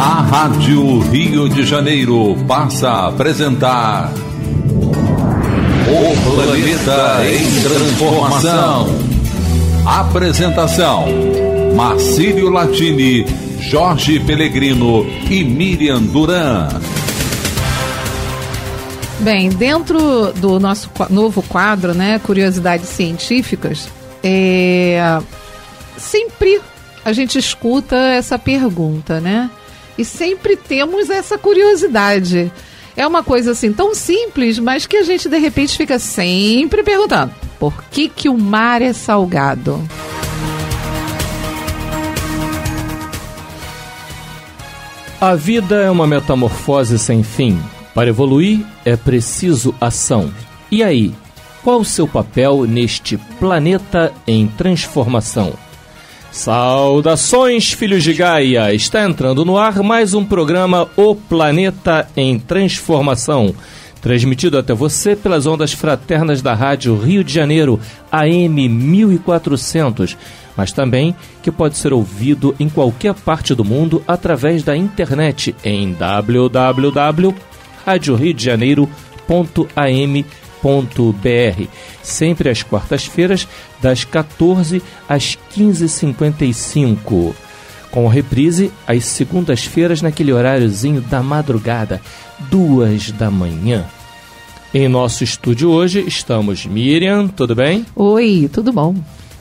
A Rádio Rio de Janeiro passa a apresentar O Planeta em Transformação. Apresentação: Marcílio Latini, Jorge Pellegrino e Miriam Duran. Bem, dentro do nosso novo quadro, né, Curiosidades Científicas, é... sempre a gente escuta essa pergunta, né? E sempre temos essa curiosidade. É uma coisa assim tão simples, mas que a gente de repente fica sempre perguntando: por que, que o mar é salgado? A vida é uma metamorfose sem fim. Para evoluir é preciso ação. E aí, qual o seu papel neste planeta em transformação? Saudações, filhos de Gaia! Está entrando no ar mais um programa O Planeta em Transformação, transmitido até você pelas ondas fraternas da Rádio Rio de Janeiro, AM 1400, mas também que pode ser ouvido em qualquer parte do mundo através da internet em www.radioriodejaneiro.am.br br sempre às quartas-feiras, das 14 às 15h55. Com reprise às segundas-feiras, naquele horáriozinho da madrugada, duas da manhã. Em nosso estúdio hoje estamos Miriam, tudo bem? Oi, tudo bom.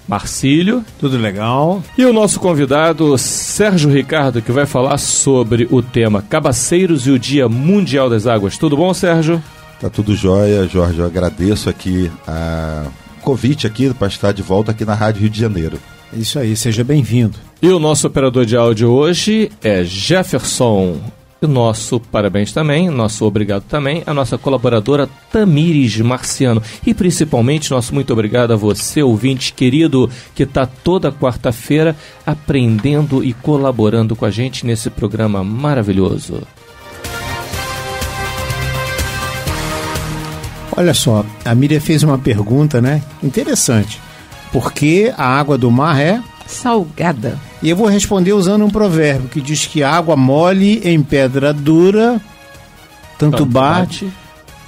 Marcílio. Tudo legal. E o nosso convidado, Sérgio Ricardo, que vai falar sobre o tema Cabaceiros e o Dia Mundial das Águas. Tudo bom, Sérgio? Tá tudo jóia, Jorge. Eu agradeço aqui a convite aqui para estar de volta aqui na Rádio Rio de Janeiro. Isso aí, seja bem-vindo. E o nosso operador de áudio hoje é Jefferson. E nosso parabéns também, nosso obrigado também, a nossa colaboradora Tamires Marciano. E principalmente, nosso muito obrigado a você, ouvinte querido, que está toda quarta-feira aprendendo e colaborando com a gente nesse programa maravilhoso. Olha só, a Miriam fez uma pergunta, né? Interessante. Por que a água do mar é salgada? E eu vou responder usando um provérbio que diz que água mole em pedra dura tanto, bate, bate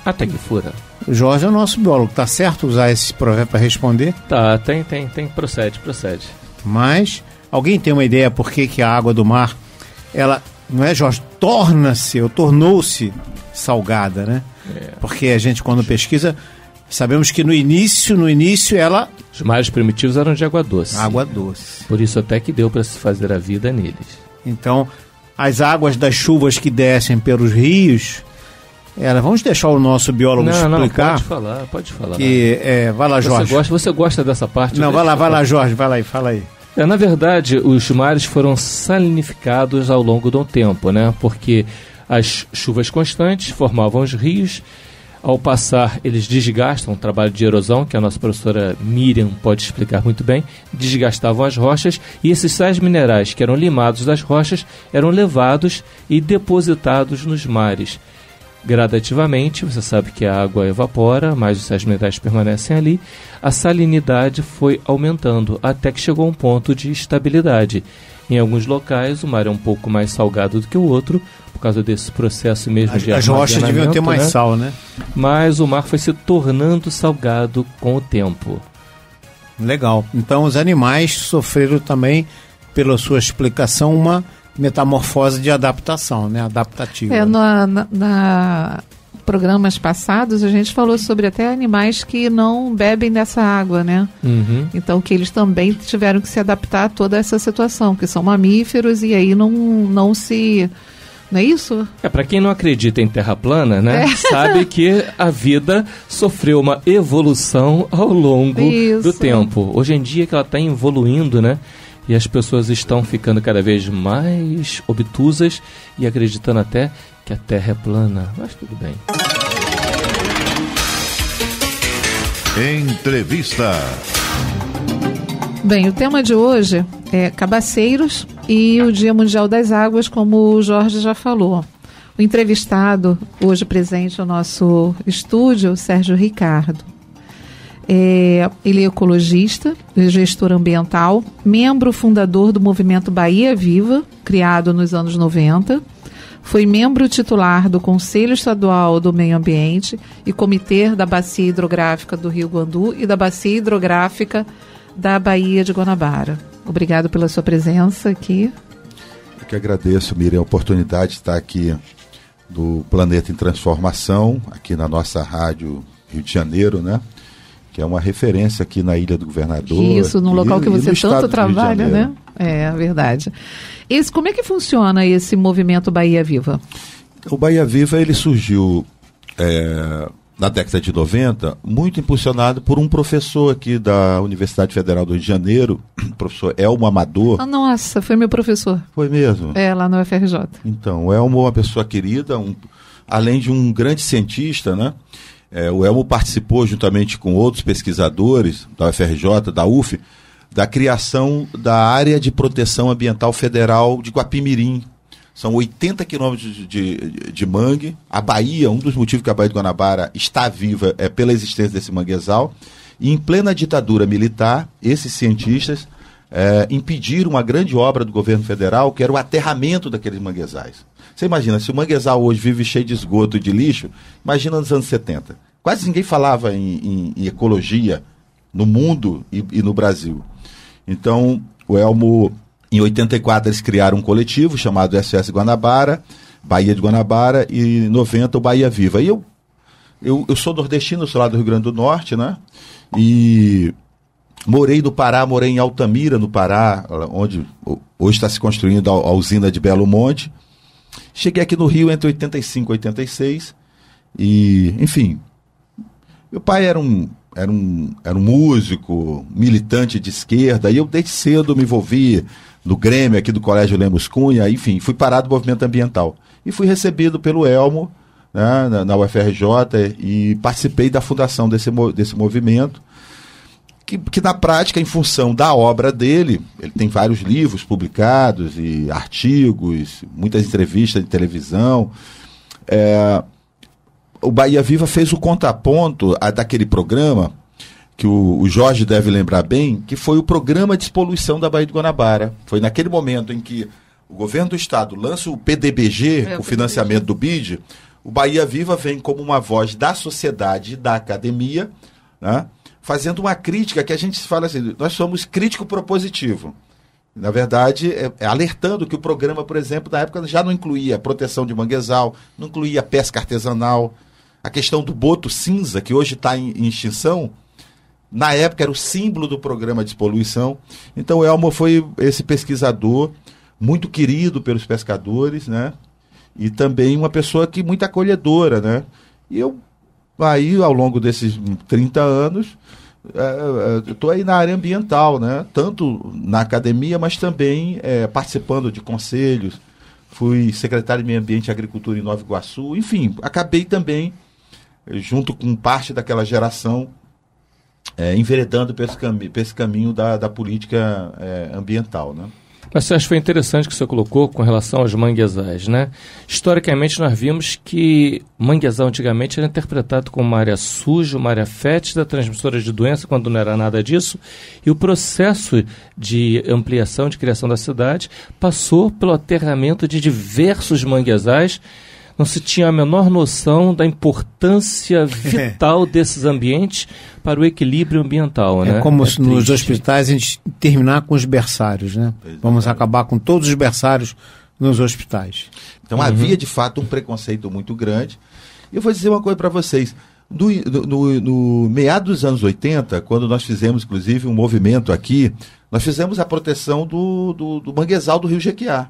até que fura. Jorge é o nosso biólogo, tá certo usar esse provérbio para responder? Tá, tem, tem, tem, procede, procede. Mas alguém tem uma ideia por que, que a água do mar ela não é Jorge torna-se ou tornou-se salgada, né? Porque a gente, quando pesquisa, sabemos que no início, no início, ela. Os mares primitivos eram de água doce. Água doce. Por isso até que deu para se fazer a vida neles. Então, as águas das chuvas que descem pelos rios. Ela, vamos deixar o nosso biólogo não, explicar. Não, pode falar, pode falar. Que, é, vai lá, Jorge. Você gosta, você gosta dessa parte? Não, vai lá, vai lá, Jorge, vai lá aí, fala aí. É, na verdade, os mares foram salinificados ao longo de um tempo, né? Porque as chuvas constantes formavam os rios. Ao passar, eles desgastam o trabalho de erosão, que a nossa professora Miriam pode explicar muito bem. Desgastavam as rochas e esses sais minerais que eram limados das rochas eram levados e depositados nos mares. Gradativamente, você sabe que a água evapora, mas os sais minerais permanecem ali. A salinidade foi aumentando até que chegou a um ponto de estabilidade. Em alguns locais, o mar é um pouco mais salgado do que o outro, por causa desse processo mesmo as, de As rochas deviam ter mais né? sal, né? Mas o mar foi se tornando salgado com o tempo. Legal. Então os animais sofreram também, pela sua explicação, uma metamorfose de adaptação, né? Adaptativa. É, na, na, na programas passados a gente falou sobre até animais que não bebem dessa água, né? Uhum. Então que eles também tiveram que se adaptar a toda essa situação, que são mamíferos e aí não, não se não é isso? É, para quem não acredita em terra plana, né? É. Sabe que a vida sofreu uma evolução ao longo isso. do tempo. Hoje em dia que ela está evoluindo, né? E as pessoas estão ficando cada vez mais obtusas e acreditando até que a terra é plana. Mas tudo bem. Entrevista. Bem, o tema de hoje é cabaceiros e o Dia Mundial das Águas, como o Jorge já falou. O entrevistado hoje presente no nosso estúdio, Sérgio Ricardo. É, ele é ecologista, é gestor ambiental, membro fundador do movimento Bahia Viva, criado nos anos 90. Foi membro titular do Conselho Estadual do Meio Ambiente e comitê da Bacia Hidrográfica do Rio Guandu e da Bacia Hidrográfica da Baía de Guanabara Obrigado pela sua presença aqui. Eu que agradeço, Miriam, a oportunidade de estar aqui do Planeta em Transformação, aqui na nossa rádio Rio de Janeiro, né? Que é uma referência aqui na Ilha do Governador. Isso, no local e, que você tanto trabalha, né? É, é verdade. Esse, como é que funciona esse movimento Bahia Viva? Então, o Bahia Viva, ele surgiu é, na década de 90, muito impulsionado por um professor aqui da Universidade Federal do Rio de Janeiro, o professor Elmo Amador. Ah, nossa, foi meu professor. Foi mesmo? É, lá no UFRJ. Então, o Elmo é uma pessoa querida, um, além de um grande cientista, né? É, o Elmo participou, juntamente com outros pesquisadores da UFRJ, da UF, da criação da Área de Proteção Ambiental Federal de Guapimirim, são 80 quilômetros de, de, de, mangue. A Bahia, um dos motivos que a Bahia de Guanabara está viva é pela existência desse manguezal. E em plena ditadura militar, esses cientistas é, impediram uma grande obra do governo federal, que era o aterramento daqueles manguezais. Você imagina, se o manguezal hoje vive cheio de esgoto e de lixo, imagina nos anos 70. Quase ninguém falava em, em, em ecologia no mundo e, e no Brasil. Então, o Elmo em 84 eles criaram um coletivo chamado SS Guanabara, Bahia de Guanabara, e em 90 o Bahia Viva. E eu, eu, eu sou nordestino, sou lá do Rio Grande do Norte, né? E morei no Pará, morei em Altamira, no Pará, onde hoje está se construindo a, a usina de Belo Monte. Cheguei aqui no Rio entre 85 e 86 e, enfim, meu pai era um, era um, era um músico, militante de esquerda, e eu desde cedo me envolvi do Grêmio, aqui do Colégio Lemos Cunha, enfim, fui parado do movimento ambiental. E fui recebido pelo Elmo, né, na, na, UFRJ, e participei da fundação desse, desse movimento, que, que na prática, em função da obra dele, ele tem vários livros publicados e artigos, muitas entrevistas de televisão, é, o Bahia Viva fez o contraponto a, daquele programa que o, o, Jorge deve lembrar bem, que foi o programa de expoluição da Baía de Guanabara. Foi naquele momento em que o governo do estado lança o PDBG, é, o, o financiamento do BID, o Bahia Viva vem como uma voz da sociedade, da academia, né, fazendo uma crítica que a gente fala assim, nós somos crítico propositivo. Na verdade, é, é alertando que o programa, por exemplo, na época já não incluía proteção de manguezal, não incluía pesca artesanal, a questão do boto cinza, que hoje está em, em extinção, na época era o símbolo do programa de poluição. Então o Elmo foi esse pesquisador muito querido pelos pescadores, né? E também uma pessoa que muito acolhedora, né? E eu aí ao longo desses 30 anos é, é, estou aí na área ambiental, né? Tanto na academia, mas também é, participando de conselhos. Fui secretário de Meio Ambiente e Agricultura em Nova Iguaçu. Enfim, acabei também junto com parte daquela geração é, enveredando para esse, esse, caminho da, da política é, ambiental. Né? Mas acho que foi interessante que você colocou com relação aos manguezais. Né? Historicamente, nós vimos que manguezal antigamente era interpretado como uma área suja, uma área fétida, transmissora de doença, quando não era nada disso. E o processo de ampliação, de criação da cidade, passou pelo aterramento de diversos manguezais não se tinha a menor noção da importância vital desses ambientes para o equilíbrio ambiental, é né? Como é como nos hospitais a gente terminar com os berçários, né? É. Vamos acabar com todos os berçários nos hospitais. Então uhum. havia de fato um preconceito muito grande. E eu vou dizer uma coisa para vocês. No, no, no, meados dos anos 80, quando nós fizemos, inclusive, um movimento aqui, nós fizemos a proteção do, do, do manguezal do Rio Jequiá.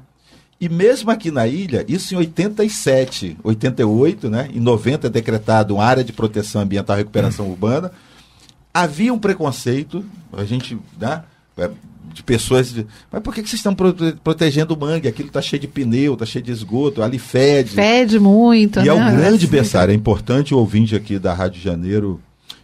E mesmo aqui na ilha, isso em 87, 88, né? Em 90 é decretado uma área de proteção ambiental e recuperação hum. urbana havia um preconceito, a gente, né, é, de pessoas. De, mas por que, que vocês estão prote protegendo o mangue? Aquilo está cheio de pneu, está cheio de esgoto, ali fede. Fede muito. E é né? é um grande pensar. É importante o ouvinte aqui da Rádio Janeiro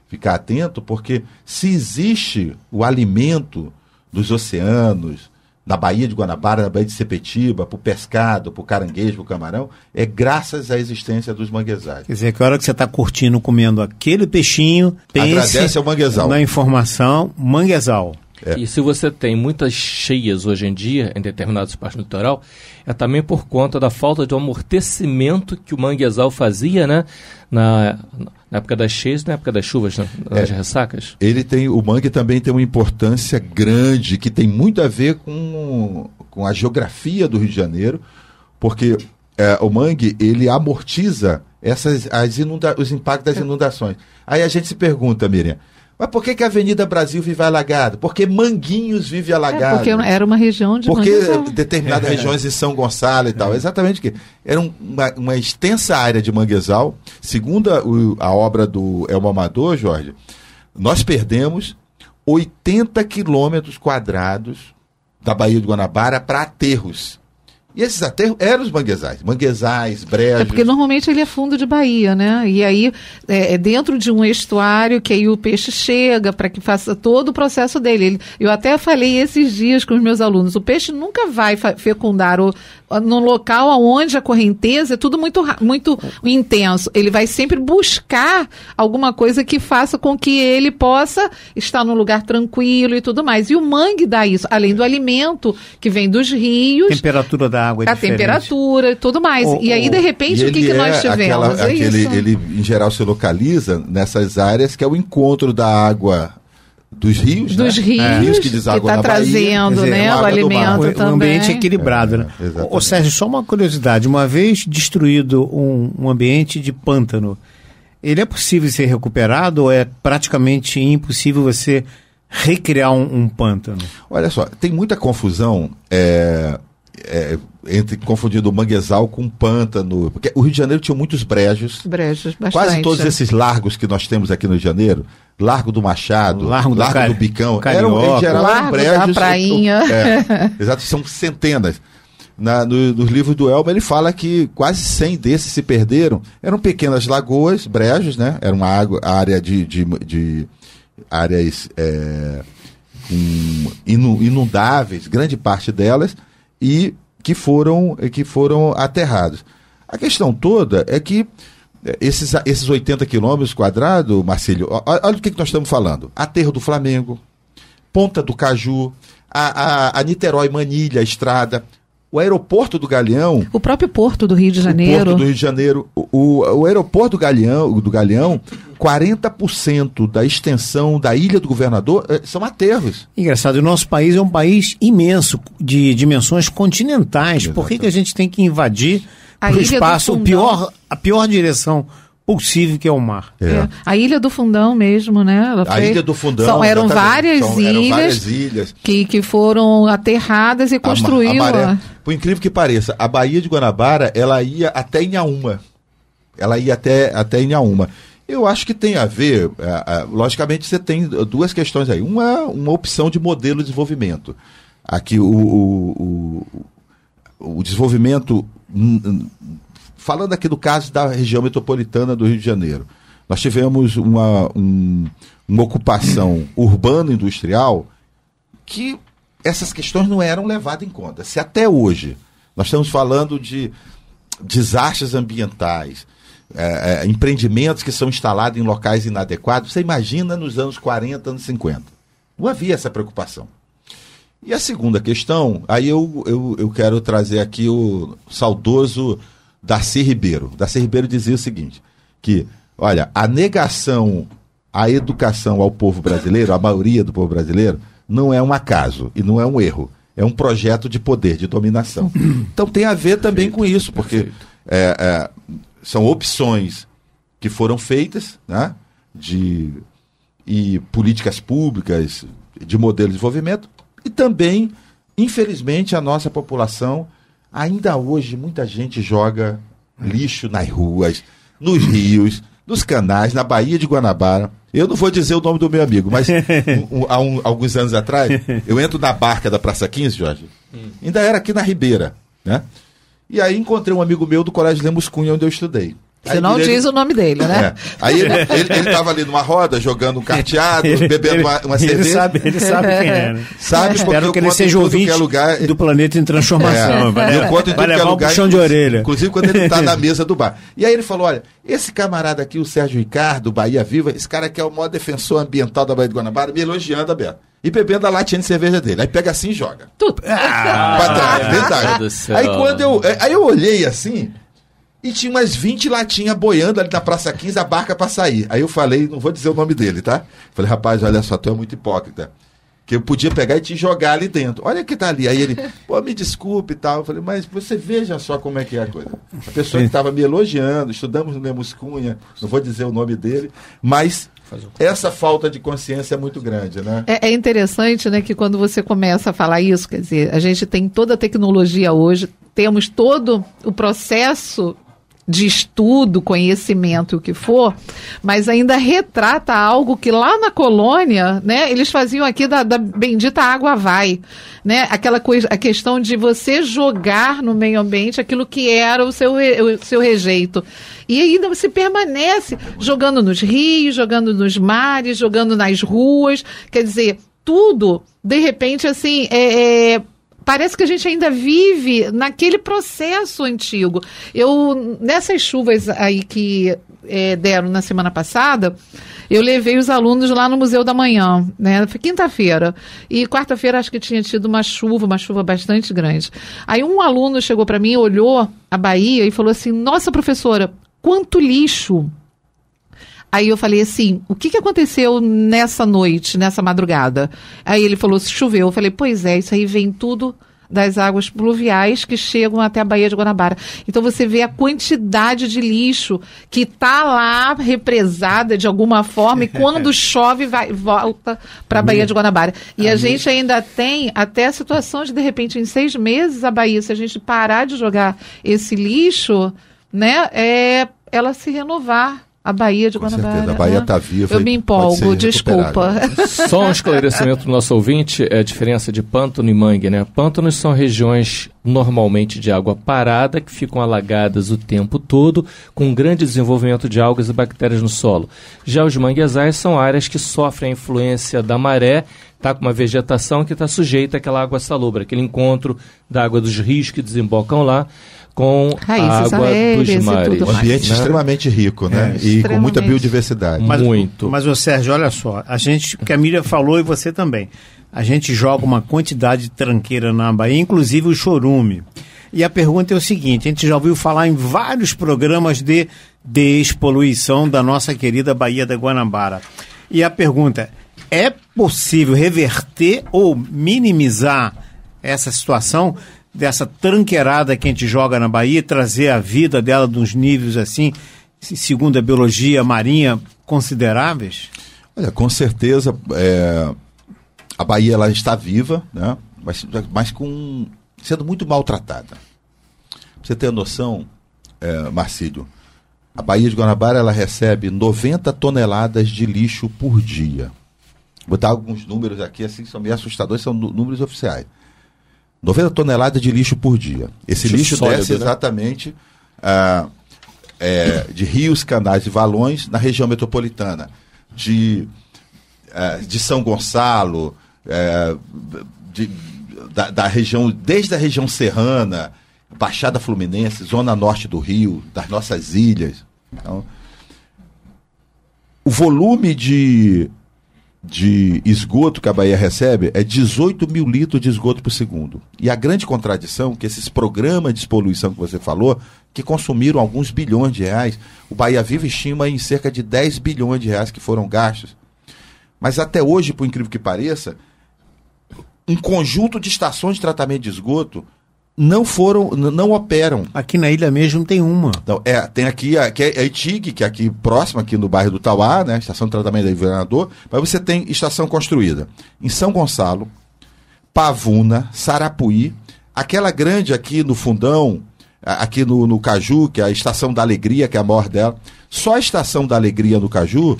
ficar atento, porque se existe o alimento dos oceanos, da Baía de Guanabara, da Baía de Sepetiba, para o pescado, para o caranguejo, para o camarão, é graças à existência dos manguezais. Quer dizer, que a hora que você está curtindo, comendo aquele peixinho, pense Agradece ao manguezal. na informação manguezal. É. E se você tem muitas cheias hoje em dia em determinados partes do litoral, é também por conta da falta de amortecimento que o manguezal fazia, né? Na, na época das cheias na época das chuvas, né? das é. ressacas. Ele tem, o mangue também tem uma importância grande, que tem muito a ver com, com a geografia do Rio de Janeiro, porque é, o mangue, ele amortiza essas, as inunda os impactos das é. inundações. Aí a gente se pergunta, Miriam, mas por que, que a Avenida Brasil vive alagado? Porque Manguinhos vive alagado. É, porque era uma região de Porque é. determinadas é. regiões em São Gonçalo e tal. É. Exatamente o que Era uma, uma, extensa área de manguezal. Segundo a, a obra do Elmo Amador, Jorge, nós perdemos 80 quilômetros quadrados da Baía do Guanabara para aterros. E esses aterros eram os manguezais, manguezais, brejos. É porque normalmente ele é fundo de baía, né? E aí é, é, dentro de um estuário que aí o peixe chega para que faça todo o processo dele. Ele, eu até falei esses dias com os meus alunos, o peixe nunca vai fecundar o, no local onde a correnteza é tudo muito, muito intenso. Ele vai sempre buscar alguma coisa que faça com que ele possa estar num lugar tranquilo e tudo mais. E o mangue dá isso, além do alimento que vem dos rios. Temperatura da água é a diferente. temperatura e tudo mais. O, e aí, de repente, o que, que é nós tivemos? Aquela, é aquele, isso? Ele, em geral, se localiza nessas áreas que é o encontro da água dos rios, dos né? rios, é. rios que está trazendo, Bahia, né, é o alimento o, também. Um ambiente equilibrado, é, né? Sérgio, só uma curiosidade, uma vez destruído um, um, ambiente de pântano, ele é possível ser recuperado ou é praticamente impossível você recriar um, um pântano? Olha só, tem muita confusão é, é, entre confundindo o manguezal com pântano. Porque o Rio de Janeiro tinha muitos brejos. Brejos, bastante. Quase todos esses largos que nós temos aqui no Rio de Janeiro, Largo do Machado, Largo do, Largo Car... do Bicão, Carioca. eram em geral Largo brejos. Da prainha. É, exato, são centenas. Na, no, nos livros do Elmo ele fala que quase 100 desses se perderam. Eram pequenas lagoas, brejos, né? Era uma água, área de, de, de áreas é, inundáveis, grande parte delas e que foram, que foram aterrados. A questão toda é que é, esses, esses 80 quilômetros quadrados, Marcílio, olha, o que, que nós estamos falando. Aterro do Flamengo, Ponta do Caju, a, a, a Niterói Manilha, a estrada, o aeroporto do Galeão. O próprio porto do Rio de Janeiro. O porto do Rio de Janeiro. O, o, aeroporto do Galeão, do Galeão, 40% da extensão da ilha do governador eh, são aterros. Engraçado, o nosso país é um país imenso, de dimensões continentais. Exatamente. Por que, que a gente tem que invadir o espaço, o pior, a pior direção possível que é o mar. É. É. A Ilha do Fundão mesmo, né? Ela a foi... Ilha do Fundão. São, eram, várias, São, ilhas eram várias ilhas que, que foram aterradas e construídas. maré, por incrível que pareça, a Baía de Guanabara, ela ia até Inhaúma. Ela ia até, até Inhaúma. Eu acho que tem a ver, é, é, logicamente você tem duas questões aí. Uma, uma opção de modelo de desenvolvimento. Aqui o, o, o, o desenvolvimento hum, hum, falando aqui do caso da região metropolitana do Rio de Janeiro, nós tivemos uma, um, uma ocupação urbana industrial que essas questões não eram levadas em conta. Se até hoje nós estamos falando de desastres ambientais, é, é, empreendimentos que são instalados em locais inadequados, você imagina nos anos 40, anos 50. Não havia essa preocupação. E a segunda questão, aí eu, eu, eu quero trazer aqui o saudoso Darcy Ribeiro. Darcy Ribeiro dizia o seguinte: que, olha, a negação à educação ao povo brasileiro, à maioria do povo brasileiro, não é um acaso e não é um erro. É um projeto de poder, de dominação. Então tem a ver também Perfeito. com isso, porque é, é, são opções que foram feitas, né? De, e políticas públicas, de modelo de desenvolvimento, e também, infelizmente, a nossa população Ainda hoje, muita gente joga lixo nas ruas, nos rios, nos canais, na Baía de Guanabara. Eu não vou dizer o nome do meu amigo, mas um, há um, alguns anos atrás, eu entro na barca da Praça 15, Jorge. Hum. Ainda era aqui na Ribeira, né? E aí encontrei um amigo meu do Colégio Lemos Cunha, onde eu estudei. Você não diz ele... o nome dele, né? É. Aí ele, ele, ele tava ali numa roda, jogando um carteado, bebendo uma, uma cerveja. Ele sabe, ele sabe quem é, né? Sabe, porque Espero que ele seja é ouvinte lugar... do planeta em é. transformação. É. Vai, eu conto em tudo que é lugar, puxão de orelha. Inclusive quando ele tá na mesa do bar. E aí ele falou, olha, esse camarada aqui, o Sérgio Ricardo, Bahia Viva, esse cara aqui é o maior defensor ambiental da Bahia de Guanabara, me elogiando, Beto e bebendo a latinha de cerveja dele. Aí pega assim e joga. Tudo. Ah, pra trás, verdade. Ah, aí quando eu. Aí eu olhei assim, e tinha umas 20 latinhas boiando ali na Praça 15, a barca para sair. Aí eu falei, não vou dizer o nome dele, tá? Falei, rapaz, olha só, tu é muito hipócrita. Que eu podia pegar e te jogar ali dentro. Olha que tá ali. Aí ele, pô, me desculpe e tal. Eu falei, mas você veja só como é que é a coisa. A pessoa que estava me elogiando, estudamos no Lemos Cunha, não vou dizer o nome dele, mas essa falta de consciência é muito grande, né? É, é, interessante, né, que quando você começa a falar isso, quer dizer, a gente tem toda a tecnologia hoje, temos todo o processo de estudo, conhecimento, o que for, mas ainda retrata algo que lá na colônia, né, eles faziam aqui da, da bendita água vai, né, aquela coisa, a questão de você jogar no meio ambiente aquilo que era o seu, o seu rejeito. E ainda você permanece jogando nos rios, jogando nos mares, jogando nas ruas, quer dizer, tudo, de repente, assim, é, é parece que a gente ainda vive naquele processo antigo. Eu, nessas chuvas aí que é, deram na semana passada, eu levei os alunos lá no Museu da Manhã, né? Foi quinta-feira. E quarta-feira acho que tinha tido uma chuva, uma chuva bastante grande. Aí um aluno chegou para mim, olhou a Bahia e falou assim: Nossa, professora, quanto lixo! Aí eu falei assim: o que, que aconteceu nessa noite, nessa madrugada? Aí ele falou: se choveu. Eu falei: pois é, isso aí vem tudo das águas pluviais que chegam até a Baía de Guanabara. Então você vê a quantidade de lixo que está lá represada de alguma forma e quando chove vai volta para a Baía de Guanabara. E Amém. a gente ainda tem até a situação de de repente em seis meses a Bahia, se a gente parar de jogar esse lixo, né, é ela se renovar a Bahia de Com Guanabara. Certeza. A Bahia está né? viva. Eu me empolgo, desculpa. Só um esclarecimento para o nosso ouvinte: é a diferença de pântano e mangue, né? Pântanos são regiões normalmente de água parada que ficam alagadas o tempo todo, com um grande desenvolvimento de algas e bactérias no solo. Já os manguezais são áreas que sofrem a influência da maré, está com uma vegetação que está sujeita àquela água salobra, aquele encontro da água dos rios que desembocam lá com Raízes, água dos mares. Um ambiente né? extremamente rico, né? É, e com muita biodiversidade. Mas, Muito. Mas, o Sérgio, olha só, a gente, que a Miriam falou e você também, a gente joga uma quantidade de tranqueira na Bahia, inclusive o chorume. E a pergunta é o seguinte: a gente já ouviu falar em vários programas de despoluição da nossa querida Baía da Guanabara. E a pergunta é: é possível reverter ou minimizar essa situação dessa tranqueirada que a gente joga na Bahia, trazer a vida dela dos níveis assim, segundo a biologia marinha, consideráveis? Olha, com certeza é, a Bahia ela está viva, né? mas, mas com, sendo muito maltratada. Pra você ter noção, é, Marcílio, a Bahia de Guanabara ela recebe 90 toneladas de lixo por dia. Vou dar alguns números aqui, assim, são meio assustadores, são números oficiais. 90 toneladas de lixo por dia. Esse lixo, lixo sólido, desce né? exatamente ah, é, de rios, canais e valões na região metropolitana, de, ah, de São Gonçalo, é, de, da, da, região, desde a região serrana, Baixada Fluminense, zona norte do Rio, das nossas ilhas. Então, o volume de de esgoto que a Bahia recebe é 18 mil litros de esgoto por segundo. E a grande contradição é que esses programas de poluição que você falou, que consumiram alguns bilhões de reais, o Bahia Viva estima em cerca de 10 bilhões de reais que foram gastos. Mas até hoje, por incrível que pareça, um conjunto de estações de tratamento de esgoto não foram, não operam. Aqui na ilha mesmo tem uma. Então, é, tem aqui a, que é, é ITIG, que é aqui próxima, aqui no bairro do Tauá, né? Estação de tratamento do governador, mas você tem estação construída em São Gonçalo, Pavuna, Sarapuí, aquela grande aqui no fundão, aqui no, no Caju, que é a Estação da Alegria, que é a maior dela. Só a Estação da Alegria no Caju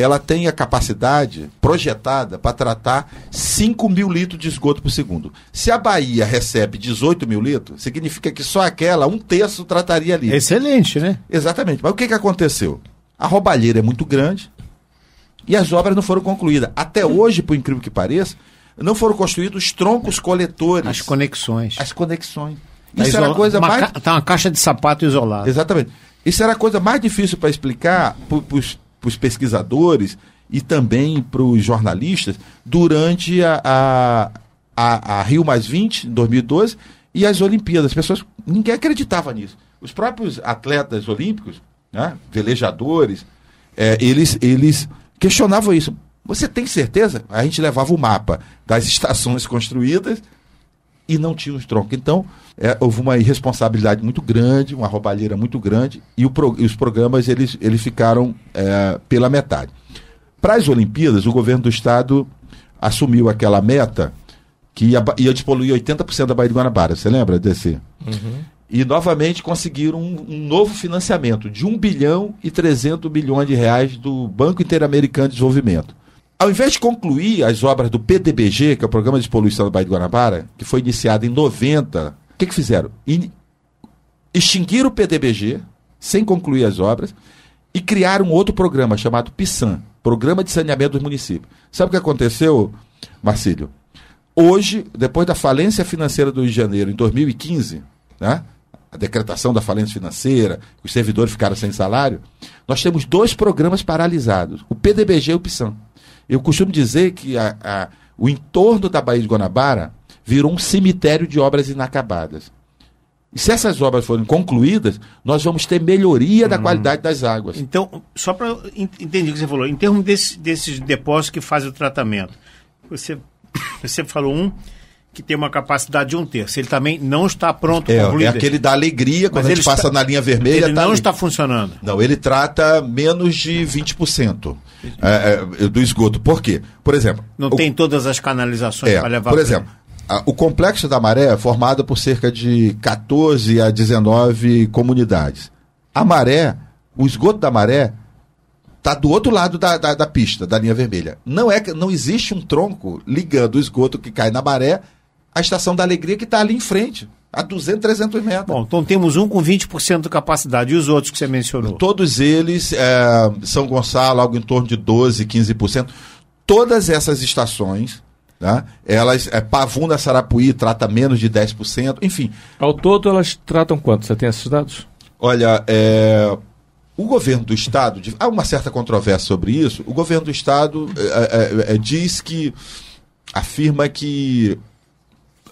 ela tem a capacidade projetada para tratar 5 mil litros de esgoto por segundo. Se a Bahia recebe 18 mil litros, significa que só aquela, um terço, trataria ali. Excelente, né? Exatamente. Mas o que, que aconteceu? A roubalheira é muito grande e as obras não foram concluídas. Até hoje, por incrível que pareça, não foram construídos os troncos coletores. As conexões. As conexões. Tá Isso era coisa uma mais. Ca... Tá uma caixa de sapato isolada. Exatamente. Isso era a coisa mais difícil para explicar para os para os pesquisadores e também para os jornalistas durante a, a, a, a Rio Mais 20, em 2012, e as Olimpíadas. As pessoas, ninguém acreditava nisso. Os próprios atletas olímpicos, né, velejadores, é, eles, eles questionavam isso. Você tem certeza? A gente levava o mapa das estações construídas e não tinha os troncos. Então, é, houve uma irresponsabilidade muito grande, uma roubalheira muito grande, e, pro, e os programas eles, eles ficaram é, pela metade. Para as Olimpíadas, o governo do Estado assumiu aquela meta que ia, ia despoluir 80% da Baía de Guanabara. Você lembra DC Uhum. E novamente conseguiram um, um, novo financiamento de 1 bilhão e 300 bilhões de reais do Banco Interamericano de Desenvolvimento. Ao invés de concluir as obras do PDBG, que é o Programa de Poluição do Baía de Guanabara, que foi iniciado em 90, o que, que fizeram? In... Extinguiram o PDBG, sem concluir as obras, e criaram um outro programa chamado PISAN Programa de Saneamento dos Municípios. Sabe o que aconteceu, Marcílio? Hoje, depois da falência financeira do Rio de Janeiro, em 2015, né? a decretação da falência financeira, os servidores ficaram sem salário, nós temos dois programas paralisados, o PDBG e o PISAN eu costumo dizer que a, a, o entorno da Baía de Guanabara virou um cemitério de obras inacabadas. E se essas obras forem concluídas, nós vamos ter melhoria hum. da qualidade das águas. Então, só para entender o que você falou, em termos desse, desses depósitos que fazem o tratamento, você, você falou um que tem uma capacidade de um terço. Ele também não está pronto é, É aquele da alegria, quando Mas a gente passa está... na linha vermelha. Ele tá não ali. está funcionando. Não, ele trata menos de 20% é, é, do esgoto. Por quê? Por exemplo. Não o... tem todas as canalizações é, para levar. Por exemplo, a, o complexo da maré é formado por cerca de 14 a 19 comunidades. A maré, o esgoto da maré, está do outro lado da, da, da, pista, da linha vermelha. Não é não existe um tronco ligando o esgoto que cai na maré a Estação da Alegria que está ali em frente, a 200, 300 metros. Bom, então temos um com 20% de capacidade. E os outros que você mencionou? Todos eles, é, São Gonçalo, algo em torno de 12%, 15%. Todas essas estações, né, elas, é, Pavuna, Sarapuí, trata menos de 10%, enfim. Ao todo, elas tratam quanto? Você tem esses dados? Olha, é, o governo do Estado, há uma certa controvérsia sobre isso, o governo do Estado é, é, é, é diz que, afirma que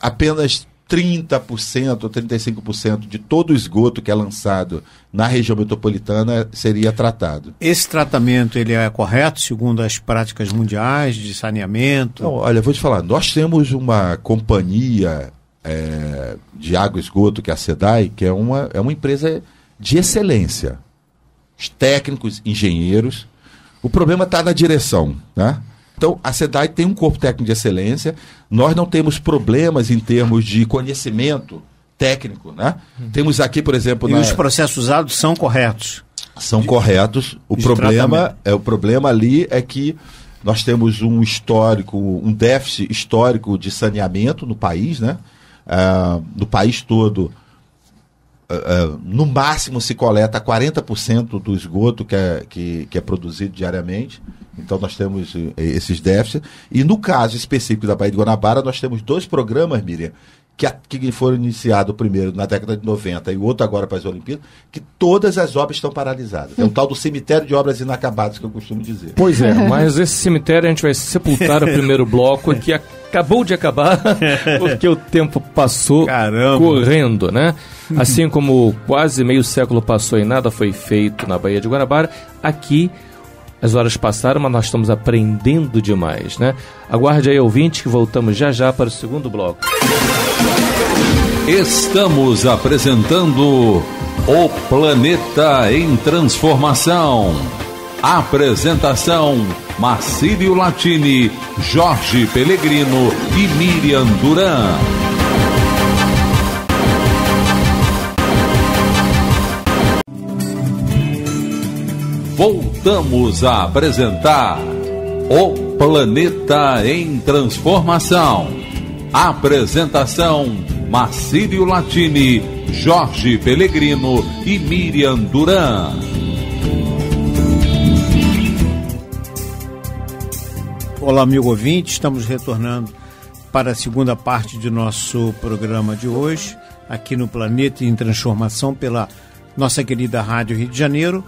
apenas 30% ou 35% de todo o esgoto que é lançado na região metropolitana seria tratado. Esse tratamento ele é correto segundo as práticas mundiais de saneamento? Não, olha, vou te falar, nós temos uma companhia é, de água e esgoto, que é a SEDAI, que é uma, é uma empresa de excelência. Os técnicos, engenheiros. O problema está na direção, né? Então, a SEDAI tem um corpo técnico de excelência, nós não temos problemas em termos de conhecimento técnico, né? Uhum. Temos aqui, por exemplo... E na... os processos usados são corretos? São de, corretos. O problema, é, o problema ali é que nós temos um histórico, um déficit histórico de saneamento no país, né? Ah, no país todo, uh, no máximo se coleta 40% do esgoto que é, que, que é produzido diariamente. Então nós temos eh, esses déficits. E no caso específico da Baía de Guanabara, nós temos dois programas, Miriam, que, que foram iniciados primeiro na década de 90 e o outro agora para as Olimpíadas, que todas as obras estão paralisadas. É o tal do cemitério de obras inacabadas que eu costumo dizer. Pois é, mas esse cemitério a gente vai sepultar o primeiro bloco que acabou de acabar, porque o tempo passou Caramba. correndo, né? Assim como quase meio século passou e nada foi feito na Baía de Guanabara, aqui as horas passaram, mas nós estamos aprendendo demais, né? Aguarde aí, ouvinte, que voltamos já já para o segundo bloco. Estamos apresentando O Planeta em Transformação. Apresentação: Marcílio Latini, Jorge Pellegrino e Miriam Duran. voltamos a apresentar O Planeta em Transformação. Apresentação: Marcílio Latini, Jorge Pellegrino e Miriam Duran. Olá, amigo ouvinte, estamos retornando para a segunda parte de nosso programa de hoje, aqui no Planeta em Transformação, pela nossa querida Rádio Rio de Janeiro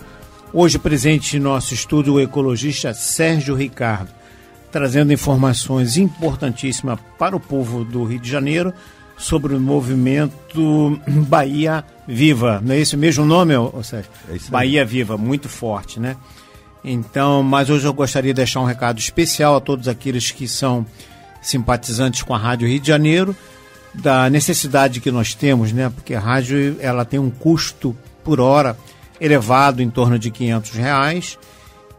Hoje presente em nosso estúdio o ecologista Sérgio Ricardo, trazendo informações importantíssimas para o povo do Rio de Janeiro sobre o movimento Bahia Viva. Não é esse mesmo nome, Sérgio? É Bahia Viva, muito forte, né? Então, mas hoje eu gostaria de deixar um recado especial a todos aqueles que são simpatizantes com a Rádio Rio de Janeiro, da necessidade que nós temos, né? Porque a rádio ela tem um custo por hora elevado em torno de 500 reais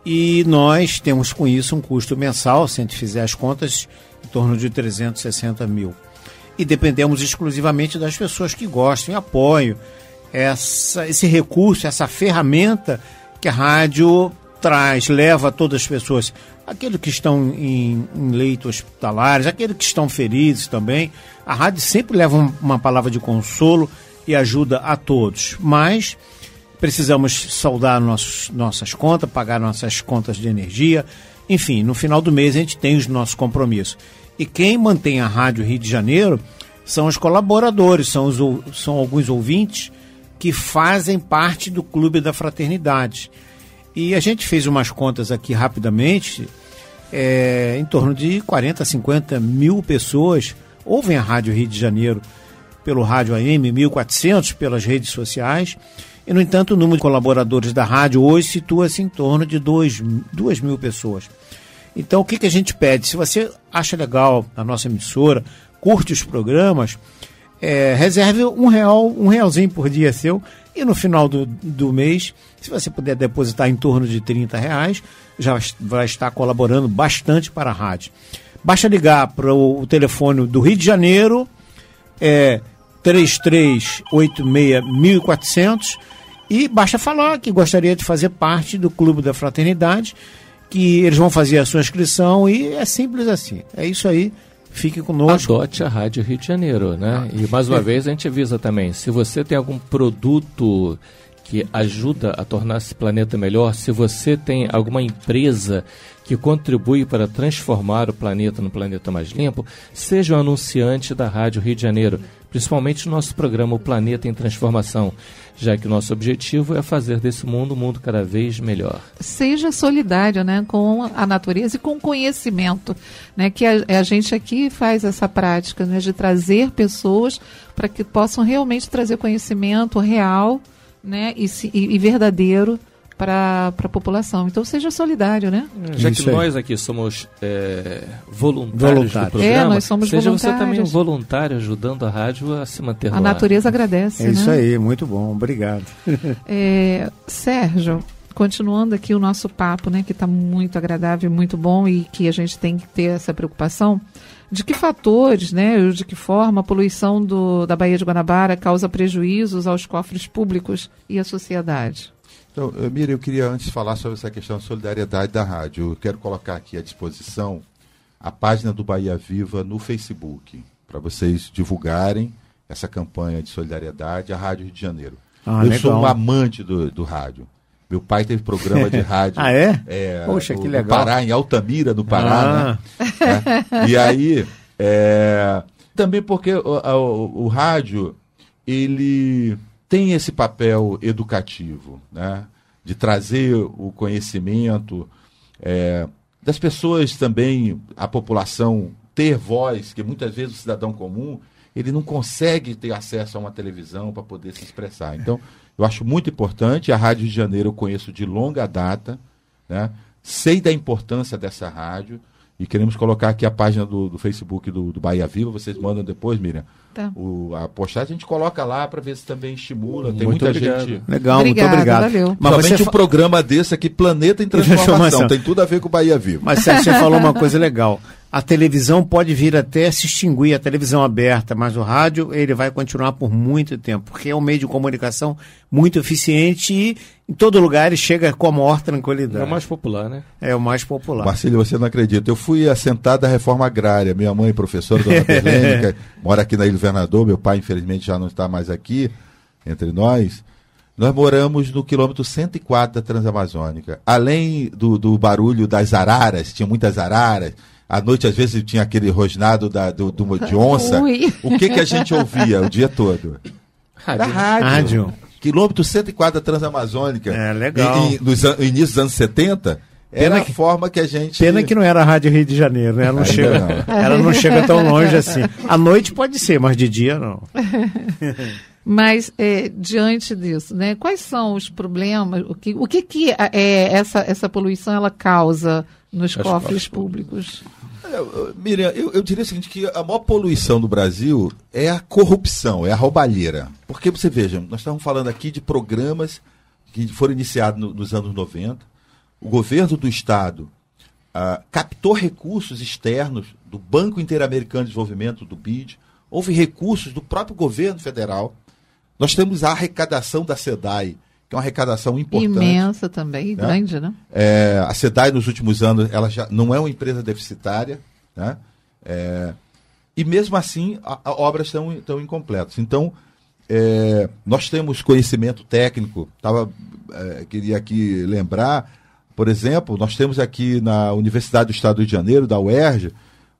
e nós temos com isso um custo mensal, se a gente fizer as contas, em torno de 360 mil. E dependemos exclusivamente das pessoas que gostam e apoiam essa, esse recurso, essa ferramenta que a rádio traz, leva a todas as pessoas, aqueles que estão em, em leitos hospitalares, aqueles que estão feridos também. A rádio sempre leva uma palavra de consolo e ajuda a todos, mas precisamos saldar nossos, nossas contas, pagar nossas contas de energia. Enfim, no final do mês a gente tem os nossos compromissos. E quem mantém a Rádio Rio de Janeiro são os colaboradores, são, os, são alguns ouvintes que fazem parte do Clube da Fraternidade. E a gente fez umas contas aqui rapidamente, é, em torno de 40, 50 mil pessoas ouvem a Rádio Rio de Janeiro pelo Rádio AM 1400, pelas redes sociais. E, no entanto, o número de colaboradores da rádio hoje situa-se em torno de 2 mil pessoas. Então, o que, que a gente pede? Se você acha legal a nossa emissora, curte os programas, é, reserve um real, um realzinho por dia seu e no final do, do mês, se você puder depositar em torno de 30 reais, já vai estar colaborando bastante para a rádio. Basta ligar para o telefone do Rio de Janeiro, é 3386 1400 e basta falar que gostaria de fazer parte do Clube da Fraternidade, que eles vão fazer a sua inscrição e é simples assim. É isso aí. Fique conosco. Adote a Rádio Rio de Janeiro, né? E mais uma vez a gente avisa também, se você tem algum produto que ajuda a tornar esse planeta melhor, se você tem alguma empresa que contribui para transformar o planeta no planeta mais limpo, seja um anunciante da Rádio Rio de Janeiro, principalmente o nosso programa O Planeta em Transformação já que o nosso objetivo é fazer desse mundo um mundo cada vez melhor. Seja solidário né, com a natureza e com o conhecimento, né, que a, é a gente aqui faz essa prática né, de trazer pessoas para que possam realmente trazer conhecimento real né, e, e, e verdadeiro para a população. Então seja solidário, né? É, já Isso que nós aqui somos é, voluntários, do programa, é, nós somos seja voluntários. você também um voluntário ajudando a rádio a se manter A natureza ar. agradece, É né? isso aí, muito bom, obrigado. É, Sérgio, continuando aqui o nosso papo, né, que está muito agradável, muito bom e que a gente tem que ter essa preocupação, de que fatores, né, de que forma a poluição do, da Baía de Guanabara causa prejuízos aos cofres públicos e à sociedade? Então, eh, Mira, eu queria antes falar sobre essa questão da solidariedade da rádio. Eu quero colocar aqui à disposição a página do Bahia Viva no Facebook, para vocês divulgarem essa campanha de solidariedade à Rádio Rio de Janeiro. Ah, eu legal. sou um amante do, do rádio. Meu pai teve programa de rádio. ah, é? é Poxa, no, que legal. No Pará, em Altamira, no Pará. Ah. Né? é. E aí, é, também porque o, o, o rádio, ele tem esse papel educativo, né? de trazer o conhecimento, é, das pessoas também, a população ter voz, que muitas vezes o cidadão comum ele não consegue ter acesso a uma televisão para poder se expressar. Então, eu acho muito importante. A Rádio de Janeiro eu conheço de longa data, né? sei da importância dessa rádio. E queremos colocar aqui a página do, do Facebook do, do Bahia Viva. Vocês mandam depois, Miriam. Tá. O, a postagem a gente coloca lá para ver se também estimula. Tem muito muita obrigado. gente. Legal, muito obrigado. Valeu. Mas Somente um programa desse aqui, Planeta em Transformação. Tem tudo a ver com o Bahia Viva. Mas você falou uma coisa legal a televisão pode vir até se extinguir, a televisão aberta, mas o rádio ele vai continuar por muito tempo, porque é um meio de comunicação muito eficiente e em todo lugar ele chega com a maior tranquilidade. É o mais popular, né? É o mais popular. Marcelo, você não acredita. Eu fui assentado à reforma agrária. Minha mãe, professora, dona Belênica, mora aqui na Ilha do Governador, meu pai, infelizmente, já não está mais aqui entre nós. Nós moramos no quilômetro 104 da Transamazônica. Além do, do barulho das araras, tinha muitas araras à noite, às vezes, tinha aquele rosnado da, do, do, de onça. Ui. O que, que a gente ouvia o dia todo? Rádio. Da rádio. rádio. Quilômetro 104 da Transamazônica. É, legal. E, e nos início dos anos 70, era pena que, a forma que a gente. Pena que não era a Rádio Rio de Janeiro, né? Ela não, chega, não. ela não chega tão longe assim. À noite pode ser, mas de dia não. Mas é, diante disso, né, quais são os problemas? O que, o que, que é, é essa, essa poluição ela causa nos cofres, cofres públicos? públicos? Eu, Miriam, eu, eu, diria o seguinte, que a maior poluição do Brasil é a corrupção, é a roubalheira. Porque, você veja, nós estamos falando aqui de programas que foram iniciados no, nos anos 90. O governo do Estado ah, captou recursos externos do Banco Interamericano de Desenvolvimento, do BID. Houve recursos do próprio governo federal. Nós temos a arrecadação da SEDAI, que é uma arrecadação importante. Imensa também, né? grande, né? É, a CEDAI, nos últimos anos, ela já não é uma empresa deficitária, né? É, e mesmo assim, a, a obras estão, estão incompletas. Então, é, nós temos conhecimento técnico, tava, é, queria aqui lembrar, por exemplo, nós temos aqui na Universidade do Estado de Janeiro, da UERJ,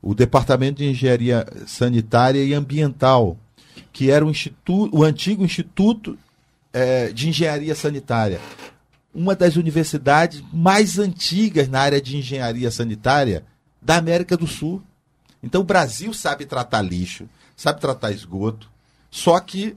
o Departamento de Engenharia Sanitária e Ambiental, que era o, instituto, o antigo Instituto é, de engenharia sanitária. Uma das universidades mais antigas na área de engenharia sanitária da América do Sul. Então o Brasil sabe tratar lixo, sabe tratar esgoto, só que.